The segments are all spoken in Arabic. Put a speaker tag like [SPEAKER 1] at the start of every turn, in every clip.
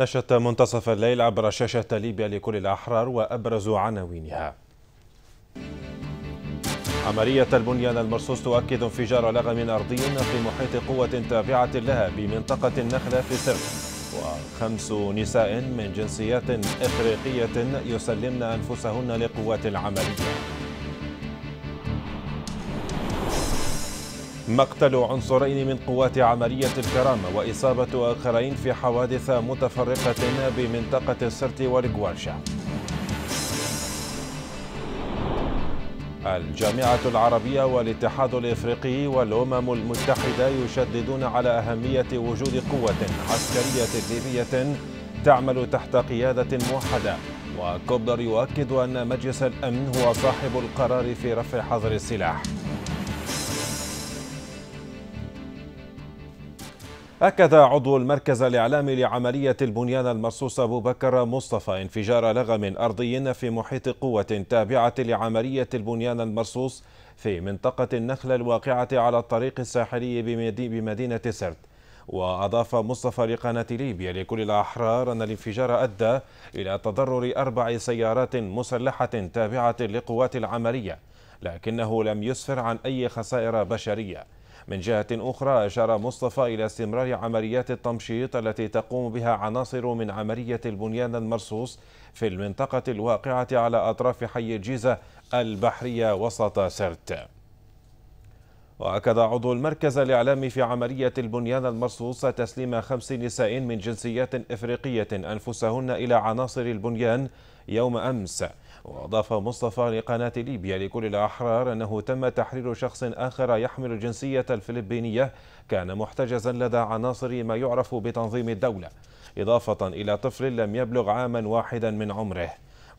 [SPEAKER 1] نشرت منتصف الليل عبر شاشة ليبيا لكل الأحرار وأبرز عناوينها عملية البنيان المرصوص تؤكد انفجار لغم أرضي في محيط قوة تابعة لها بمنطقة النخلة في سرت وخمس نساء من جنسيات إفريقية يسلمن أنفسهن لقوات العملية مقتل عنصرين من قوات عملية الكرامة وإصابة آخرين في حوادث متفرقة بمنطقة السرت والجوانشا الجامعة العربية والاتحاد الإفريقي والأمم المتحدة يشددون على أهمية وجود قوة عسكرية ليبية تعمل تحت قيادة موحدة وكوبلر يؤكد أن مجلس الأمن هو صاحب القرار في رفع حظر السلاح أكد عضو المركز الإعلامي لعملية البنيان المرصوص أبو بكر مصطفى انفجار لغم أرضي في محيط قوة تابعة لعملية البنيان المرصوص في منطقة النخلة الواقعة على الطريق الساحلي بمدينة سرت وأضاف مصطفى لقناة ليبيا لكل الأحرار أن الانفجار أدى إلى تضرر أربع سيارات مسلحة تابعة لقوات العملية لكنه لم يسفر عن أي خسائر بشرية من جهة أخرى أشار مصطفى إلى استمرار عمليات التمشيط التي تقوم بها عناصر من عملية البنيان المرصوص في المنطقة الواقعة على أطراف حي الجيزة البحرية وسط سرت وأكد عضو المركز الإعلامي في عملية البنيان المرصوص تسليم خمس نساء من جنسيات إفريقية أنفسهن إلى عناصر البنيان يوم أمس وأضاف مصطفى لقناة ليبيا لكل الأحرار أنه تم تحرير شخص آخر يحمل الجنسية الفلبينية كان محتجزا لدى عناصر ما يعرف بتنظيم الدولة إضافة إلى طفل لم يبلغ عاما واحدا من عمره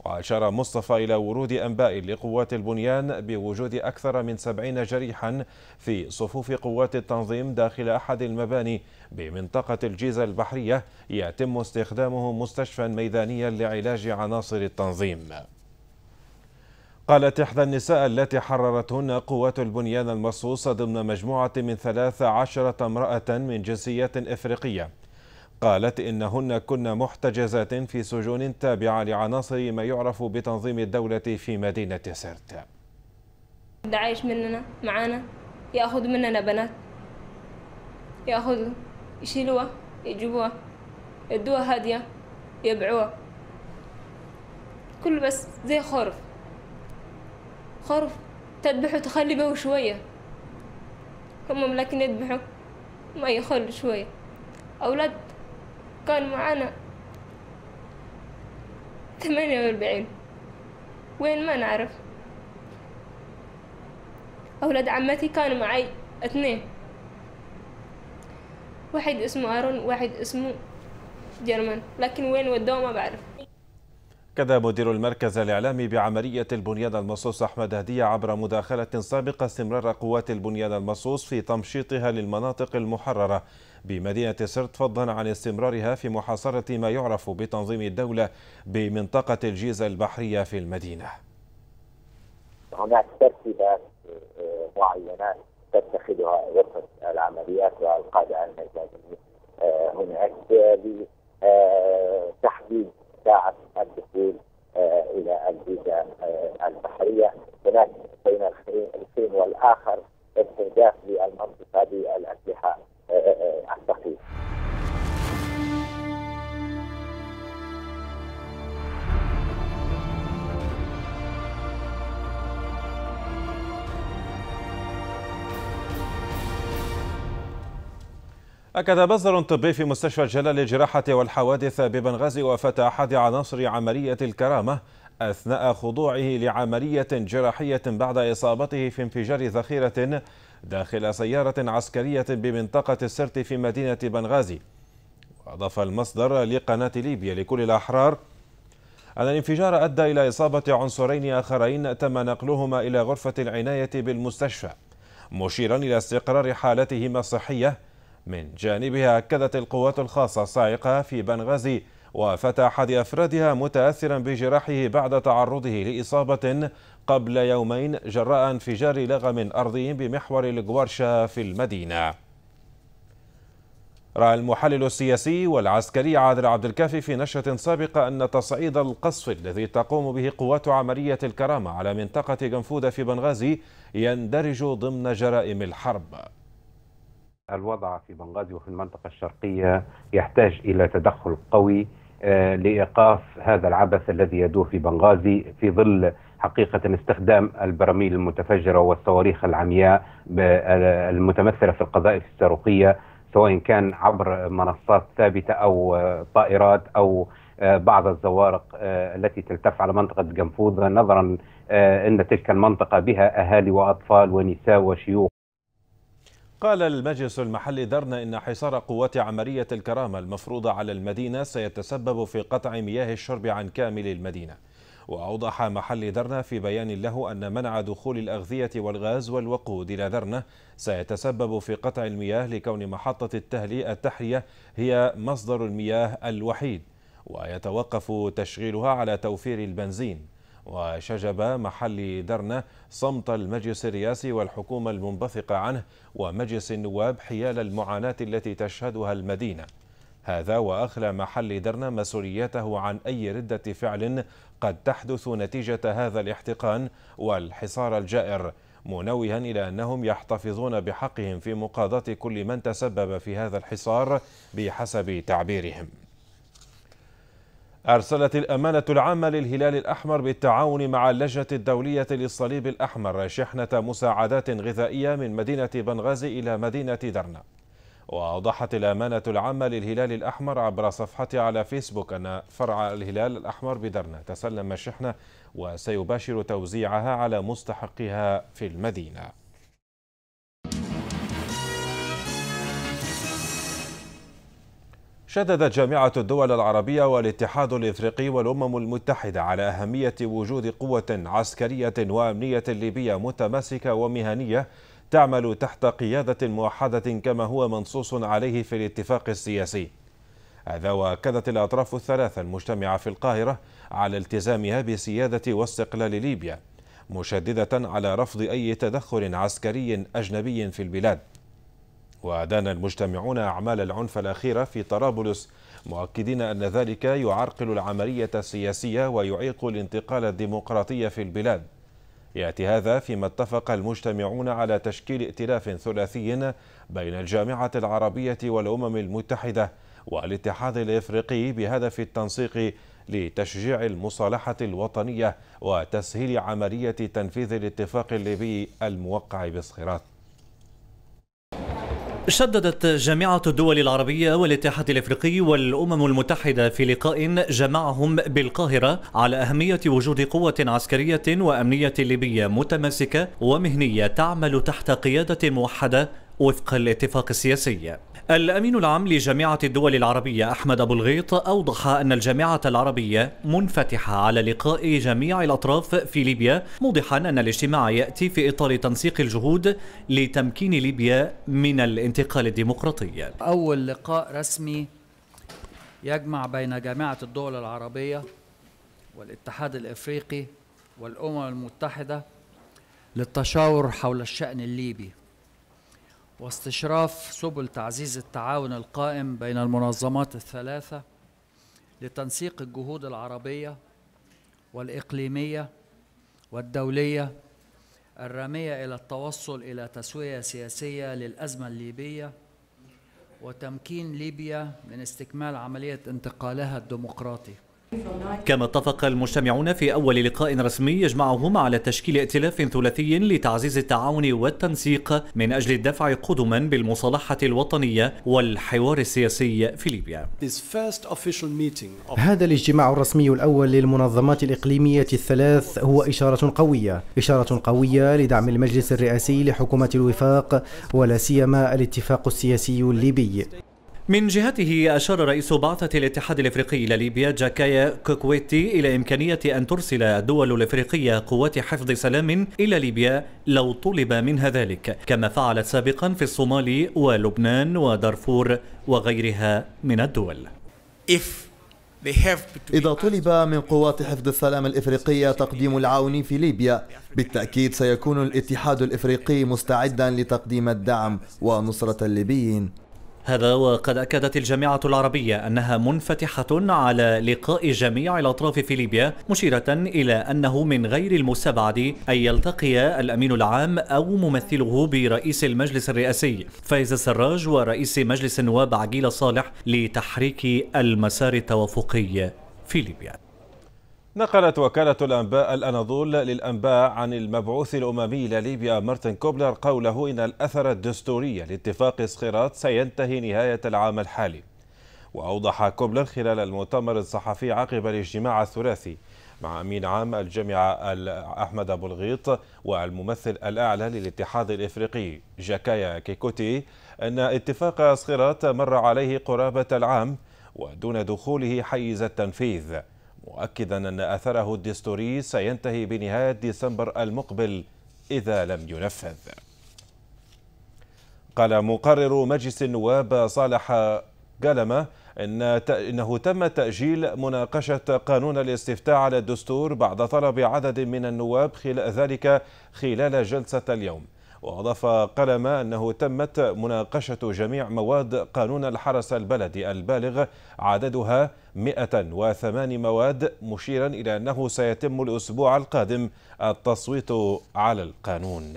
[SPEAKER 1] وأشار مصطفى إلى ورود أنباء لقوات البنيان بوجود أكثر من سبعين جريحا في صفوف قوات التنظيم داخل أحد المباني بمنطقة الجيزة البحرية يتم استخدامه مستشفى ميدانيا لعلاج عناصر التنظيم قالت إحدى النساء التي حررتهن قوات البنيان المرصوص ضمن مجموعة من 13 امرأة من جنسيات إفريقية قالت إنهن كن محتجزات في سجون تابعة لعناصر ما يعرف بتنظيم الدولة في مدينة سرت
[SPEAKER 2] دعايش مننا معانا يأخذ مننا بنات يأخذ يشيلوها يجيبوها يدوها هادية يبيعوها كل بس زي خرف خروف تذبحه تخلي به شوية هم لكن يذبحوا ما يخلوا شوية أولاد كان معانا ثمانية وأربعين وين ما نعرف أولاد عمتي كانوا معي اثنين واحد اسمه أرون واحد اسمه جرمان لكن وين ودوه ما بعرف
[SPEAKER 1] أكد مدير المركز الإعلامي بعملية البنيان المصوص أحمد هدية عبر مداخلة سابقة استمرار قوات البنيان المصوص في تمشيطها للمناطق المحررة بمدينة سرت فضلا عن استمرارها في محاصرة ما يعرف بتنظيم الدولة بمنطقة الجيزة البحرية في المدينة
[SPEAKER 2] هناك ترتيبات آه، معينة تتخذها غرفة العمليات والقادة المجازيين آه، هناك آه، تحديد ساعة الدخول آه، إلى الجيزه آه، البحرية هناك بين الحين والآخر استهداف للمنطقة بالأسلحة آه، الثقيلة
[SPEAKER 1] أكد مصدر طبي في مستشفى الجلال للجراحة والحوادث ببنغازي وفاة أحد عناصر عملية الكرامة أثناء خضوعه لعملية جراحية بعد إصابته في انفجار ذخيرة داخل سيارة عسكرية بمنطقة السرت في مدينة بنغازي وأضاف المصدر لقناة ليبيا لكل الأحرار أن الانفجار أدى إلى إصابة عنصرين آخرين تم نقلهما إلى غرفة العناية بالمستشفى مشيرا إلى استقرار حالتهما الصحية من جانبها أكدت القوات الخاصة صاعقها في بنغازي وفتى أحد أفرادها متأثرا بجراحه بعد تعرضه لإصابة قبل يومين جراء انفجار لغم أرضي بمحور الجوارشا في المدينة رأى المحلل السياسي والعسكري عادل عبد الكافي في نشرة سابقة أن تصعيد القصف الذي تقوم به قوات عملية الكرامة على منطقة جنفودة في بنغازي يندرج ضمن جرائم الحرب الوضع في بنغازي وفي المنطقة الشرقية يحتاج إلى تدخل قوي آه، لإيقاف هذا العبث الذي يدور في بنغازي في ظل حقيقة استخدام البراميل المتفجرة والصواريخ العمياء آه، المتمثلة في القذائف الصاروخية سواء كان عبر منصات ثابتة أو آه، طائرات أو بعض الزوارق التي تلتف على منطقة جنفوذ نظرا أن تلك المنطقة بها أهالي وأطفال ونساء وشيوخ قال المجلس المحلي درنا إن حصار قوات عملية الكرامة المفروضة على المدينة سيتسبب في قطع مياه الشرب عن كامل المدينة وأوضح محل درنا في بيان له أن منع دخول الأغذية والغاز والوقود إلى درنا سيتسبب في قطع المياه لكون محطة التهلئة التحلية هي مصدر المياه الوحيد ويتوقف تشغيلها على توفير البنزين وشجب محل درنة صمت المجلس الرئاسي والحكومة المنبثقة عنه ومجلس النواب حيال المعاناة التي تشهدها المدينة هذا وأخلى محل درنة مسؤوليته عن أي ردة فعل قد تحدث نتيجة هذا الاحتقان والحصار الجائر منوها إلى أنهم يحتفظون بحقهم في مقاضاة كل من تسبب في هذا الحصار بحسب تعبيرهم أرسلت الأمانة العامة للهلال الأحمر بالتعاون مع اللجنة الدولية للصليب الأحمر شحنة مساعدات غذائية من مدينة بنغازي إلى مدينة درنا وأوضحت الأمانة العامة للهلال الأحمر عبر صفحتها على فيسبوك أن فرع الهلال الأحمر بدرنا تسلم الشحنة وسيباشر توزيعها على مستحقها في المدينة شددت جامعة الدول العربية والاتحاد الإفريقي والأمم المتحدة على أهمية وجود قوة عسكرية وأمنية ليبية متماسكة ومهنية تعمل تحت قيادة موحدة كما هو منصوص عليه في الاتفاق السياسي هذا وأكدت الأطراف الثلاثة المجتمعة في القاهرة على التزامها بسيادة واستقلال ليبيا مشددة على رفض أي تدخل عسكري أجنبي في البلاد ودان المجتمعون أعمال العنف الأخيرة في طرابلس مؤكدين أن ذلك يعرقل العملية السياسية ويعيق الانتقال الديمقراطي في البلاد يأتي هذا فيما اتفق المجتمعون على تشكيل ائتلاف ثلاثي بين الجامعة العربية والأمم المتحدة والاتحاد الإفريقي بهدف التنسيق لتشجيع المصالحة الوطنية وتسهيل عملية
[SPEAKER 3] تنفيذ الاتفاق الليبي الموقع بصخرات شددت جامعة الدول العربية والاتحاد الافريقي والامم المتحدة في لقاء جمعهم بالقاهرة على اهمية وجود قوة عسكرية وامنية ليبية متماسكة ومهنية تعمل تحت قيادة موحدة وفق الاتفاق السياسي الأمين العام لجامعة الدول العربية أحمد أبو الغيط أوضح أن الجامعة العربية منفتحة على لقاء جميع الأطراف في ليبيا موضحا أن الاجتماع يأتي في إطار تنسيق الجهود لتمكين ليبيا من الانتقال الديمقراطي أول لقاء رسمي يجمع بين جامعة الدول العربية والاتحاد الإفريقي والأمم المتحدة للتشاور حول الشأن الليبي واستشراف سبل تعزيز التعاون القائم بين المنظمات الثلاثة لتنسيق الجهود العربية والإقليمية والدولية الرامية إلى التوصل إلى تسوية سياسية للأزمة الليبية وتمكين ليبيا من استكمال عملية انتقالها الديمقراطي كما اتفق المجتمعون في أول لقاء رسمي يجمعهم على تشكيل ائتلاف ثلاثي لتعزيز التعاون والتنسيق من أجل الدفع قدما بالمصالحة الوطنية والحوار السياسي في ليبيا هذا الاجتماع الرسمي الأول للمنظمات الإقليمية الثلاث هو إشارة قوية إشارة قوية لدعم المجلس الرئاسي لحكومة الوفاق ولا سيما
[SPEAKER 4] الاتفاق السياسي الليبي
[SPEAKER 3] من جهته أشار رئيس بعثة الاتحاد الإفريقي إلى ليبيا جاكايا كوكويتي إلى إمكانية أن ترسل الدول الإفريقية قوات حفظ سلام إلى ليبيا لو طلب منها ذلك كما فعلت سابقا في الصومال ولبنان ودارفور وغيرها من الدول إذا طلب من قوات حفظ السلام الإفريقية تقديم العون في ليبيا
[SPEAKER 4] بالتأكيد سيكون الاتحاد الإفريقي مستعدا لتقديم الدعم ونصرة الليبيين
[SPEAKER 3] هذا وقد أكدت الجامعة العربية أنها منفتحة على لقاء جميع الأطراف في ليبيا مشيرة إلى أنه من غير المستبعد أن يلتقي الأمين العام أو ممثله برئيس المجلس الرئاسي فايز السراج ورئيس مجلس النواب عقيل صالح لتحريك المسار التوافقي في ليبيا
[SPEAKER 1] نقلت وكالة الأنباء الأناضول للأنباء عن المبعوث الأممي لليبيا مارتن كوبلر قوله إن الأثر الدستوري لاتفاق صخيرات سينتهي نهاية العام الحالي وأوضح كوبلر خلال المؤتمر الصحفي عقب الاجتماع الثلاثي مع أمين عام الجامعة أحمد أبو الغيط والممثل الأعلى للاتحاد الإفريقي جاكايا كيكوتي أن اتفاق صخيرات مر عليه قرابة العام ودون دخوله حيز التنفيذ مؤكدا أن أثره الدستوري سينتهي بنهاية ديسمبر المقبل إذا لم ينفذ قال مقرر مجلس النواب صالح قلمة إن إنه تم تأجيل مناقشة قانون الاستفتاء على الدستور بعد طلب عدد من النواب خلال ذلك خلال جلسة اليوم وأضاف قلم أنه تمت مناقشة جميع مواد قانون الحرس البلدي البالغ عددها 108 مواد مشيرا إلى أنه سيتم الأسبوع القادم التصويت على القانون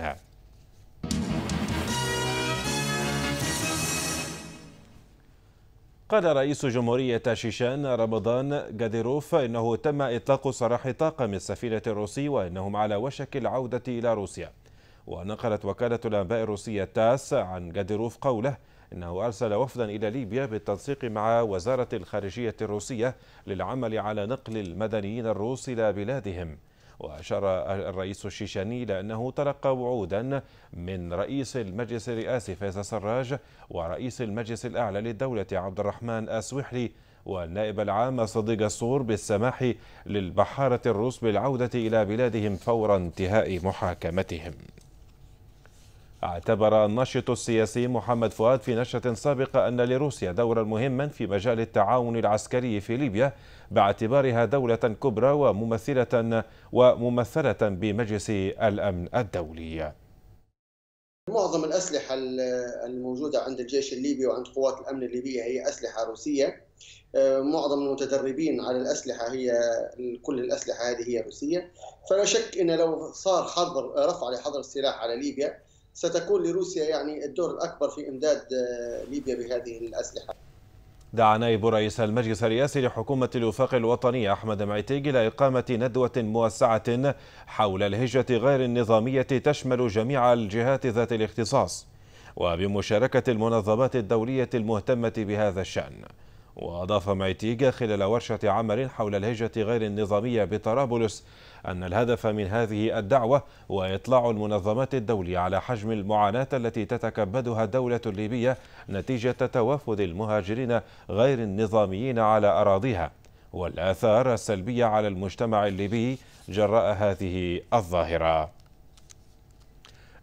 [SPEAKER 1] قال رئيس جمهورية شيشان رمضان قاديروف إنه تم إطلاق سراح طاقم السفينة الروسي وإنهم على وشك العودة إلى روسيا ونقلت وكالة الأنباء الروسية تاس عن جاديروف قوله إنه أرسل وفدا إلى ليبيا بالتنسيق مع وزارة الخارجية الروسية للعمل على نقل المدنيين الروس إلى بلادهم وأشار الرئيس الشيشاني لأنه تلقى وعودا من رئيس المجلس الرئاسي فيصل سراج ورئيس المجلس الأعلى للدولة عبد الرحمن أسوحلي والنائب العام صديق الصور بالسماح للبحارة الروس بالعودة إلى بلادهم فور انتهاء محاكمتهم اعتبر الناشط السياسي محمد فؤاد في نشرة سابقة أن لروسيا دورا مهما في مجال التعاون العسكري في ليبيا باعتبارها دولة كبرى وممثلة وممثلة بمجلس الأمن الدولي
[SPEAKER 4] معظم الأسلحة الموجودة عند الجيش الليبي وعند قوات الأمن الليبية هي أسلحة روسية آه، معظم المتدربين على الأسلحة هي كل الأسلحة هذه هي روسية فلا شك أن لو صار حظر رفع لحظر السلاح على ليبيا ستكون لروسيا يعني الدور الأكبر في إمداد آه، ليبيا بهذه الأسلحة
[SPEAKER 1] دعا نائب رئيس المجلس الرئاسي لحكومة الوفاق الوطني أحمد معتيق إلى إقامة ندوة موسعة حول الهجرة غير النظامية تشمل جميع الجهات ذات الاختصاص وبمشاركة المنظمات الدولية المهتمة بهذا الشأن وأضاف مايتيغا خلال ورشة عمل حول الهجرة غير النظامية بطرابلس أن الهدف من هذه الدعوة هو إطلاع المنظمات الدولية على حجم المعاناة التي تتكبدها الدولة الليبية نتيجة توافد المهاجرين غير النظاميين على أراضيها والآثار السلبية على المجتمع الليبي جراء هذه الظاهرة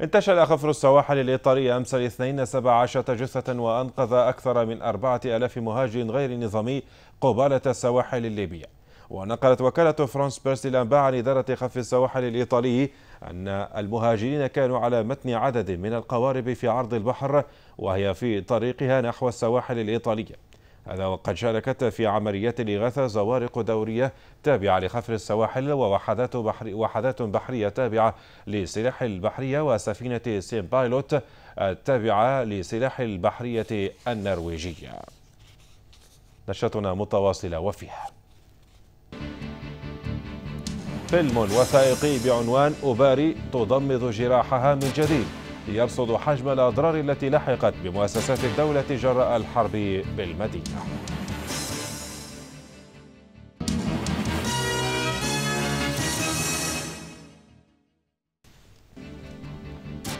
[SPEAKER 1] انتشل خفر السواحل الإيطالي أمس الاثنين 17 جثة وأنقذ أكثر من 4000 مهاجر غير نظامي قبالة السواحل الليبية ونقلت وكالة فرانس بيرس الأنباء عن إدارة خف السواحل الإيطالي أن المهاجرين كانوا على متن عدد من القوارب في عرض البحر وهي في طريقها نحو السواحل الإيطالية هذا وقد شاركت في عمليات الإغاثة زوارق دورية تابعة لخفر السواحل ووحدات بحر وحدات بحرية تابعة لسلاح البحرية وسفينة سين بايلوت التابعة لسلاح البحرية النرويجية نشرتنا متواصلة وفيها فيلم وثائقي بعنوان أوباري تضمد جراحها من جديد يرصد حجم الأضرار التي لحقت بمؤسسات الدولة جراء الحرب بالمدينة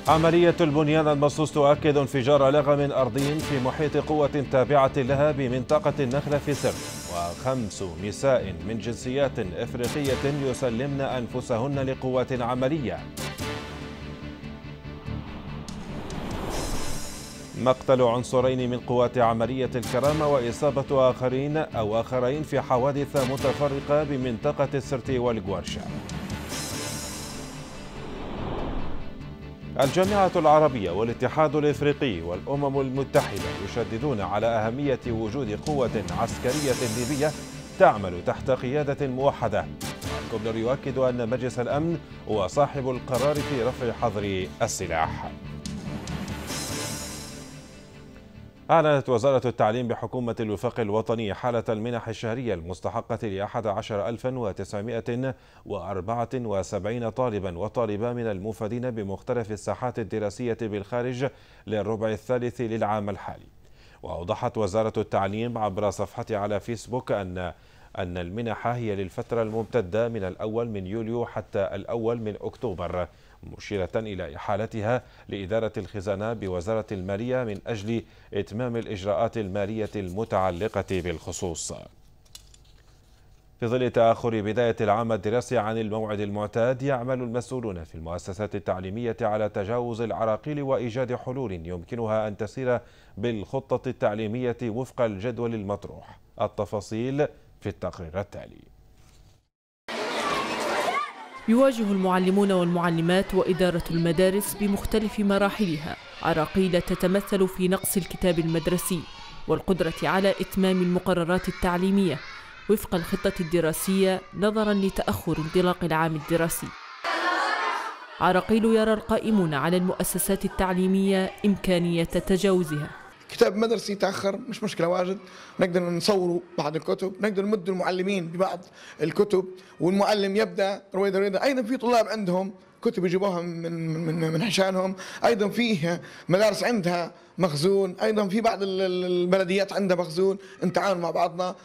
[SPEAKER 1] عملية البنيان المصوص تؤكد انفجار لغم أرضي في محيط قوة تابعة لها بمنطقة النخلة في سرب وخمس نساء من جنسيات إفريقية يسلمن أنفسهن لقوات عملية مقتل عنصرين من قوات عملية الكرامة وإصابة آخرين أو آخرين في حوادث متفرقة بمنطقة السرت والجوارشا الجامعة العربية والاتحاد الإفريقي والأمم المتحدة يشددون على أهمية وجود قوة عسكرية ليبية تعمل تحت قيادة موحدة كوبلر يؤكد أن مجلس الأمن هو صاحب القرار في رفع حظر السلاح أعلنت وزارة التعليم بحكومة الوفاق الوطني حالة المنح الشهرية المستحقة ل 11974 طالبا وطالبة من المفردين بمختلف الساحات الدراسية بالخارج للربع الثالث للعام الحالي. وأوضحت وزارة التعليم عبر صفحتها على فيسبوك أن أن المنح هي للفترة الممتدة من الأول من يوليو حتى الأول من أكتوبر مشيرة إلى إحالتها لإدارة الخزانة بوزارة المالية من أجل إتمام الإجراءات المالية المتعلقة بالخصوص في ظل تأخر بداية العام الدراسي عن الموعد المعتاد يعمل المسؤولون في المؤسسات التعليمية على تجاوز العراقيل وإيجاد حلول يمكنها أن تسير بالخطة التعليمية وفق الجدول المطروح التفاصيل في التقرير التالي
[SPEAKER 2] يواجه المعلمون والمعلمات وإدارة المدارس بمختلف مراحلها عراقيل تتمثل في نقص الكتاب المدرسي والقدرة على إتمام المقررات التعليمية وفق الخطة الدراسية نظرا لتأخر انطلاق العام الدراسي عراقيل يرى القائمون على المؤسسات التعليمية إمكانية تجاوزها كتاب مدرسي تاخر مش مشكله واجد نقدر نصوره بعض الكتب نقدر نمد المعلمين ببعض الكتب والمعلم يبدا رويدا رويدا ايضا في طلاب عندهم كتب يجيبوها من من من حشانهم ايضا فيه مدارس عندها مخزون ايضا في بعض البلديات عندها مخزون نتعاون مع بعضنا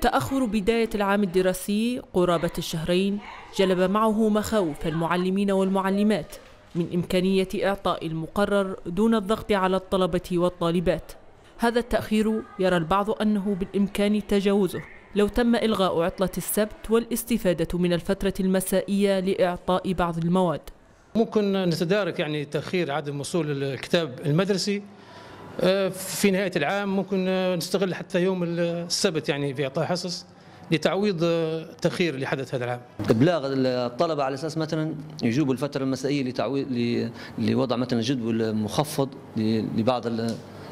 [SPEAKER 2] تأخر بداية العام الدراسي قرابة الشهرين جلب معه مخاوف المعلمين والمعلمات من إمكانية إعطاء المقرر دون الضغط على الطلبة والطالبات هذا التأخير يرى البعض أنه بالإمكان تجاوزه لو تم إلغاء عطلة السبت والاستفادة من الفترة المسائية لإعطاء بعض المواد
[SPEAKER 1] ممكن نتدارك يعني تأخير عدم وصول الكتاب المدرسي آه، في نهاية العام ممكن نستغل حتى يوم السبت يعني في إعطاء حصص لتعويض التاخير اللي حدث هذا العام.
[SPEAKER 2] ابلاغ الطلبه على اساس مثلا يجوبوا الفتره المسائيه لتعويض لوضع مثلا جدول مخفض لبعض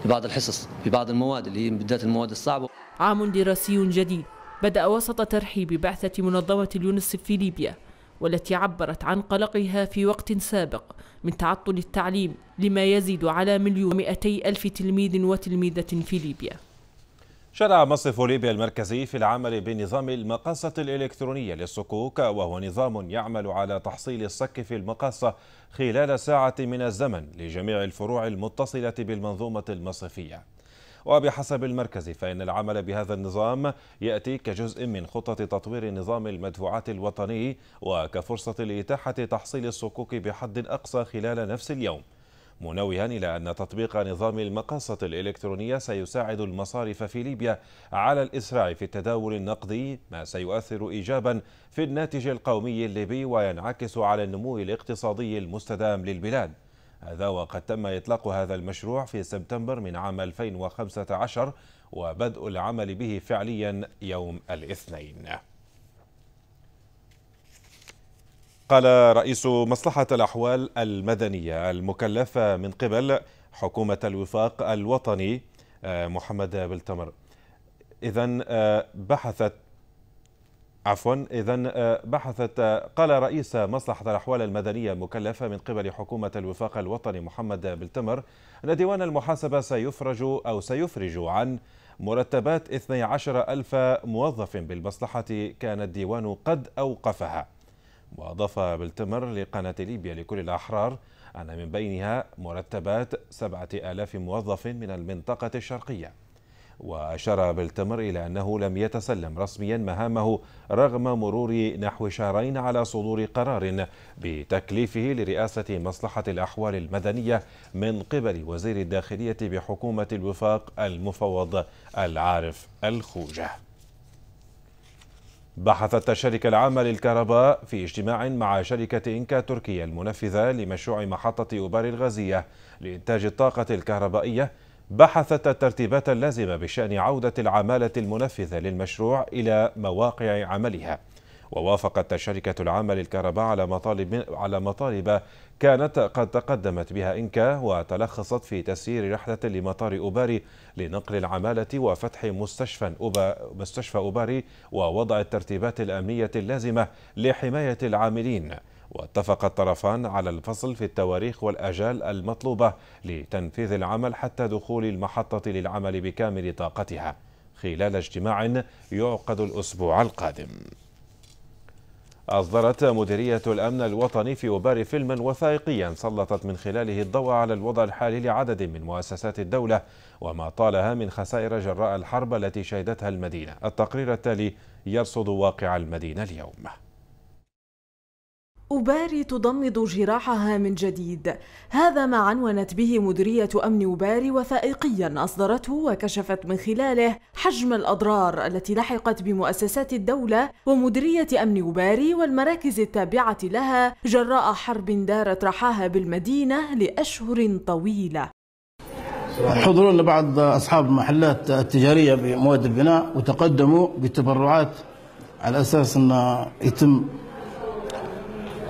[SPEAKER 2] لبعض الحصص في بعض المواد اللي هي بالذات المواد الصعبه. عام دراسي جديد بدأ وسط ترحيب بعثة منظمة اليونسف في ليبيا والتي عبرت عن قلقها في وقت سابق من تعطل التعليم لما يزيد على مليون ومئتي ألف تلميذ وتلميذة في ليبيا
[SPEAKER 1] شرع مصرف ليبيا المركزي في العمل بنظام المقاصة الإلكترونية للصكوك وهو نظام يعمل على تحصيل الصك في المقاصة خلال ساعة من الزمن لجميع الفروع المتصلة بالمنظومة المصرفية وبحسب المركز فإن العمل بهذا النظام يأتي كجزء من خطة تطوير نظام المدفوعات الوطني وكفرصة لإتاحة تحصيل الصكوك بحد أقصى خلال نفس اليوم منوها إلى أن تطبيق نظام المقاصة الإلكترونية سيساعد المصارف في ليبيا على الإسراع في التداول النقدي ما سيؤثر إيجابا في الناتج القومي الليبي وينعكس على النمو الاقتصادي المستدام للبلاد هذا وقد تم إطلاق هذا المشروع في سبتمبر من عام 2015 وبدء العمل به فعليا يوم الاثنين آه، آه، آه، قال رئيس مصلحة الأحوال المدنية المكلفة من قبل حكومة الوفاق الوطني محمد بالتمر إذا بحثت عفوا اذا بحثت قال رئيس مصلحه الاحوال المدنيه المكلفه من قبل حكومه الوفاق الوطني محمد بالتمر ان ديوان المحاسبه سيفرج او سيفرج عن مرتبات 12 ألف موظف بالمصلحه كان الديوان قد اوقفها وأضاف بالتمر لقناة ليبيا لكل الأحرار أن من بينها مرتبات سبعة آلاف موظف من المنطقة الشرقية وأشار بالتمر إلى أنه لم يتسلم رسميا مهامه رغم مرور نحو شهرين على صدور قرار بتكليفه لرئاسة مصلحة الأحوال المدنية من قبل وزير الداخلية بحكومة الوفاق المفوض العارف الخوجه بحثت الشركة العامة للكهرباء في اجتماع مع شركة إنكا تركيا المنفذة لمشروع محطة أوبار الغازية لإنتاج الطاقة الكهربائية بحثت الترتيبات اللازمة بشأن عودة العمالة المنفذة للمشروع إلى مواقع عملها ووافقت الشركة العامة للكهرباء على مطالب على مطالب كانت قد تقدمت بها إنكا وتلخصت في تسيير رحلة لمطار أوباري لنقل العمالة وفتح مستشفى مستشفى أوباري ووضع الترتيبات الأمنية اللازمة لحماية العاملين واتفق الطرفان على الفصل في التواريخ والأجال المطلوبة لتنفيذ العمل حتى دخول المحطة للعمل بكامل طاقتها خلال اجتماع يعقد الأسبوع القادم أصدرت مديرية الأمن الوطني في وبار فيلم وثائقيا سلطت من خلاله الضوء على الوضع الحالي لعدد من مؤسسات الدولة وما طالها من خسائر جراء الحرب التي شهدتها المدينة التقرير التالي يرصد واقع المدينة اليوم
[SPEAKER 4] أباري تضمد جراحها من جديد هذا ما عنونت به مديرية أمن أباري وثائقيا أصدرته وكشفت من خلاله حجم الأضرار التي لحقت بمؤسسات الدولة ومديرية أمن أباري والمراكز التابعة لها جراء حرب دارت رحاها بالمدينة لأشهر طويلة
[SPEAKER 1] حضروا لبعض أصحاب المحلات التجارية بمواد البناء وتقدموا بتبرعات على أساس أن يتم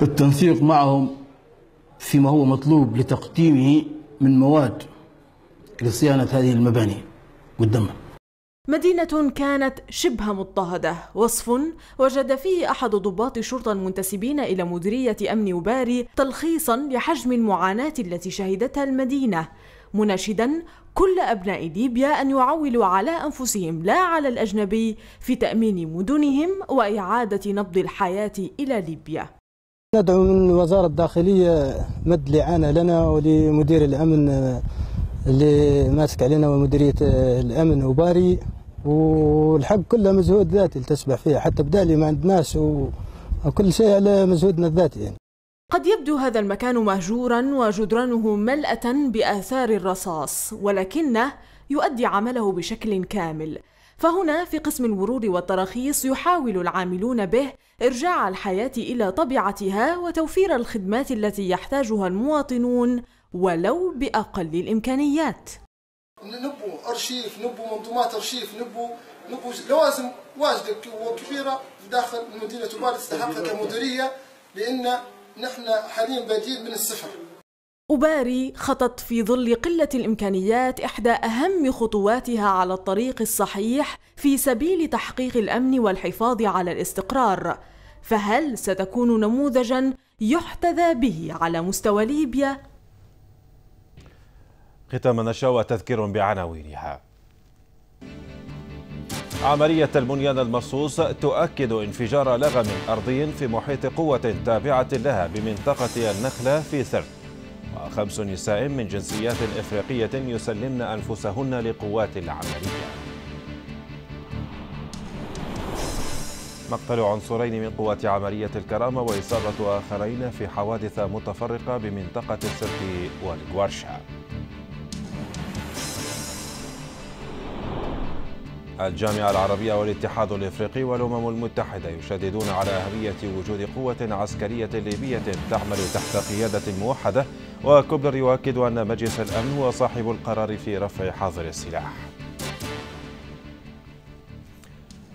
[SPEAKER 1] التنسيق معهم
[SPEAKER 4] فيما هو مطلوب لتقديمه من مواد لصيانة هذه المباني قدامها مدينة كانت شبه مضطهدة وصف وجد فيه أحد ضباط الشرطة المنتسبين إلى مديرية أمن وباري تلخيصا لحجم المعاناة التي شهدتها المدينة مناشدا كل أبناء ليبيا أن يعولوا على أنفسهم لا على الأجنبي في تأمين مدنهم وإعادة نبض الحياة إلى ليبيا ندعو من وزارة الداخلية مد لعانة لنا ولمدير الأمن آه، اللي ماسك علينا ومديرية آه، الأمن وباري والحق كله مجهود ذاتي اللي تسبح فيه حتى بدالي ما عندناش وكل شيء على مجهودنا الذاتي يعني. قد يبدو هذا المكان مهجورا وجدرانه ملأة بآثار الرصاص ولكنه يؤدي عمله بشكل كامل فهنا في قسم الورود والتراخيص يحاول العاملون به إرجاع الحياة إلى طبيعتها وتوفير الخدمات التي يحتاجها المواطنون ولو بأقل الإمكانيات
[SPEAKER 2] نبو أرشيف نبو منظومات أرشيف نبو نبو لوازم واجدة وكبيرة داخل مدينة باريس تحقق كمديرية لأن نحن حاليا بديل من الصفر
[SPEAKER 4] وباري خطت في ظل قلة الإمكانيات إحدى أهم خطواتها على الطريق الصحيح في سبيل تحقيق الأمن والحفاظ على الاستقرار فهل ستكون نموذجا يحتذى به على مستوى ليبيا؟
[SPEAKER 1] ختام النشرة تذكر بعناوينها عملية البنيان المرصوص تؤكد انفجار لغم أرضي في محيط قوة تابعة لها بمنطقة النخلة في سرت وخمس نساء من جنسيات إفريقية يسلمن أنفسهن لقوات العملية مقتل عنصرين من قوات عملية الكرامة وإصابة آخرين في حوادث متفرقة بمنطقة السرك والجوارشا الجامعة العربية والاتحاد الإفريقي والأمم المتحدة يشددون على أهمية وجود قوة عسكرية ليبية تعمل تحت قيادة موحدة وكوبلر يؤكد أن مجلس الأمن هو صاحب القرار في رفع حظر السلاح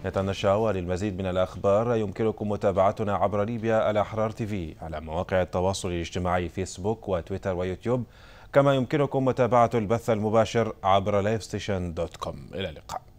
[SPEAKER 1] نتنشأ للمزيد من الأخبار يمكنكم متابعتنا عبر ليبيا الأحرار تيفي على مواقع التواصل الاجتماعي فيسبوك وتويتر ويوتيوب كما يمكنكم متابعة البث المباشر عبر لايفستيشن دوت كوم إلى اللقاء